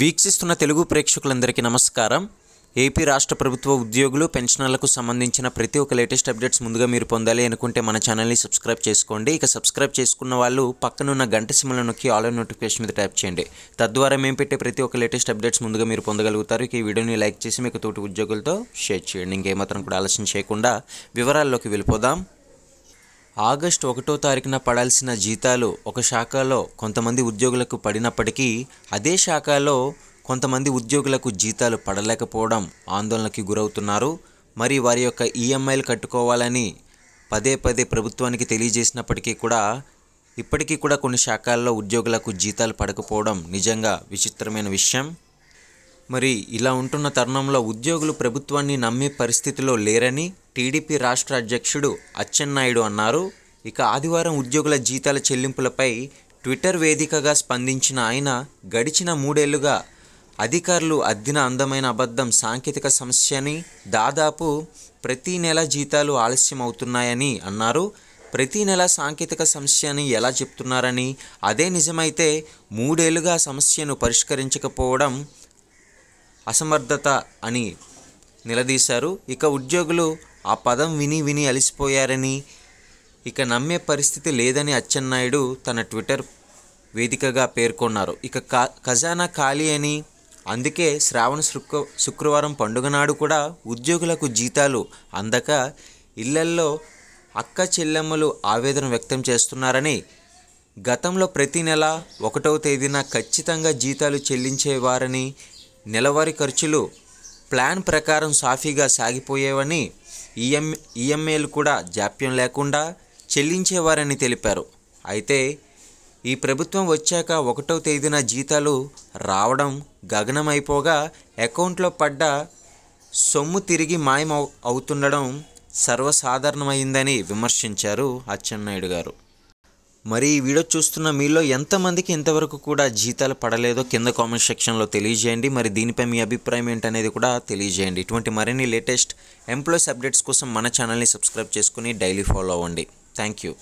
వీక్షిస్తున్న తెలుగు ప్రేక్షకులందరికీ నమస్కారం ఏపీ రాష్ట్ర ప్రభుత్వ ఉద్యోగులు పెన్షనర్లకు సంబంధించిన ప్రతి ఒక్క లేటెస్ట్ అప్డేట్స్ ముందుగా మీరు పొందాలి అనుకుంటే మన ఛానల్ని సబ్స్క్రైబ్ చేసుకోండి ఇక సబ్స్క్రైబ్ చేసుకున్న వాళ్ళు పక్కనున్న గంట సిమ్మలను నొక్కి ఆల్ నోటిఫికేషన్ మీద ట్యాప్ చేయండి తద్వారా మేము పెట్టే ప్రతి ఒక్క లేటెస్ట్ అప్డేట్స్ ముందుగా మీరు పొందగలుగుతారు ఈ వీడియోని లైక్ చేసి మీకు తోటి ఉద్యోగులతో షేర్ చేయండి ఇంకేమాత్రం కూడా ఆలస్యం చేయకుండా వివరాల్లోకి వెళ్ళిపోదాం ఆగస్టు ఒకటో తారీఖున పడాల్సిన జీతాలు ఒక శాఖలో కొంతమంది ఉద్యోగులకు పడినప్పటికీ అదే శాఖలో కొంతమంది ఉద్యోగులకు జీతాలు పడలేకపోవడం ఆందోళనకి గురవుతున్నారు మరి వారి యొక్క ఈఎంఐలు కట్టుకోవాలని పదే పదే ప్రభుత్వానికి తెలియజేసినప్పటికీ కూడా ఇప్పటికీ కూడా కొన్ని శాఖల్లో ఉద్యోగులకు జీతాలు పడకపోవడం నిజంగా విచిత్రమైన విషయం మరి ఇలా ఉంటున్న తరుణంలో ఉద్యోగులు ప్రభుత్వాన్ని నమ్మే పరిస్థితిలో లేరని టీడీపీ రాష్ట్ర అధ్యక్షుడు అచ్చెన్నాయుడు అన్నారు ఇక ఆదివారం ఉద్యోగుల జీతాల చెల్లింపులపై ట్విట్టర్ వేదికగా స్పందించిన ఆయన గడిచిన మూడేళ్లుగా అధికారులు అద్దిన అందమైన అబద్ధం సాంకేతిక సమస్యని దాదాపు ప్రతీ నెల జీతాలు ఆలస్యం అవుతున్నాయని అన్నారు ప్రతి నెల సాంకేతిక సమస్య అని ఎలా చెప్తున్నారని అదే నిజమైతే మూడేళ్లుగా సమస్యను పరిష్కరించకపోవడం అసమర్థత అని నిలదీశారు ఇక ఉద్యోగులు ఆ పదం విని విని అలిసిపోయారని ఇక నమ్మే పరిస్థితి లేదని అచ్చెన్నాయుడు తన ట్విట్టర్ వేదికగా పేర్కొన్నారు ఇక ఖజానా ఖాళీ అని అందుకే శ్రావణ శుక్ర శుక్రవారం పండుగ నాడు కూడా ఉద్యోగులకు జీతాలు అందక ఇళ్లల్లో అక్క చెల్లెమ్మలు ఆవేదన వ్యక్తం చేస్తున్నారని గతంలో ప్రతి నెల ఒకటవ తేదీన ఖచ్చితంగా జీతాలు చెల్లించేవారని నెలవారీ ఖర్చులు ప్లాన్ ప్రకారం సాఫీగా సాగిపోయేవని ఈఎం ఈఎంఏలు కూడా జాప్యం లేకుండా చెల్లించేవారని తెలిపారు అయితే ఈ ప్రభుత్వం వచ్చాక ఒకటో తేదీన జీతాలు రావడం గగనమైపోగా అకౌంట్లో పడ్డ సొమ్ము తిరిగి మాయం అవుతుండడం సర్వసాధారణమైందని విమర్శించారు అచ్చెన్నాయుడు గారు మరి ఈ వీడియో చూస్తున్న మీలో ఎంతమందికి ఇంతవరకు కూడా జీతాలు పడలేదో కింద కామెంట్ సెక్షన్లో తెలియజేయండి మరి దీనిపై మీ అభిప్రాయం ఏంటనేది కూడా తెలియజేయండి ఇటువంటి మరిన్ని లేటెస్ట్ ఎంప్లాయీస్ అప్డేట్స్ కోసం మన ఛానల్ని సబ్స్క్రైబ్ చేసుకుని డైలీ ఫాలో అవ్వండి థ్యాంక్ యూ